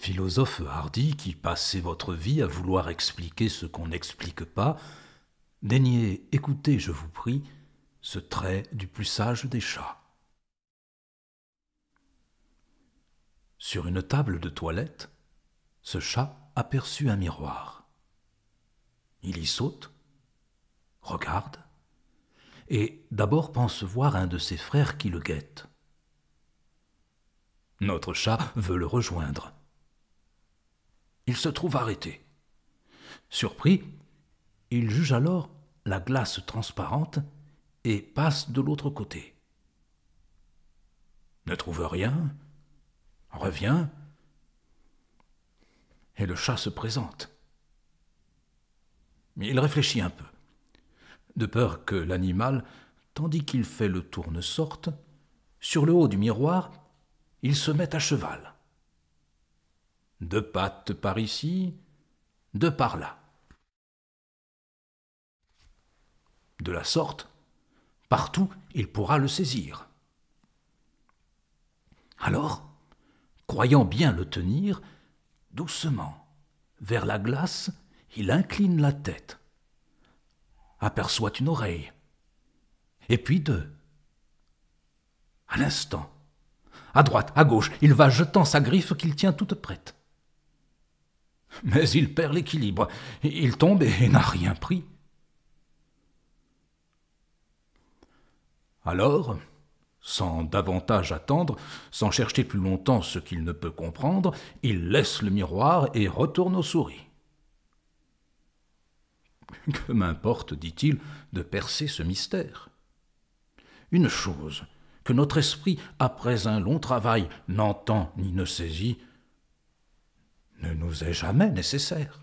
philosophe hardi qui passez votre vie à vouloir expliquer ce qu'on n'explique pas, daignez écouter, je vous prie, ce trait du plus sage des chats. Sur une table de toilette, ce chat aperçut un miroir. Il y saute, regarde, et d'abord pense voir un de ses frères qui le guette. Notre chat veut le rejoindre il se trouve arrêté. Surpris, il juge alors la glace transparente et passe de l'autre côté. Ne trouve rien, revient, et le chat se présente. Mais il réfléchit un peu, de peur que l'animal, tandis qu'il fait le tourne-sorte, sur le haut du miroir, il se met à cheval deux pattes par ici, deux par là. De la sorte, partout il pourra le saisir. Alors, croyant bien le tenir, doucement, vers la glace, il incline la tête, aperçoit une oreille, et puis deux. À l'instant, à droite, à gauche, il va jetant sa griffe qu'il tient toute prête mais il perd l'équilibre. Il tombe et n'a rien pris. Alors, sans davantage attendre, sans chercher plus longtemps ce qu'il ne peut comprendre, il laisse le miroir et retourne aux souris. Que m'importe, dit-il, de percer ce mystère Une chose que notre esprit, après un long travail, n'entend ni ne saisit, ne nous est jamais nécessaire.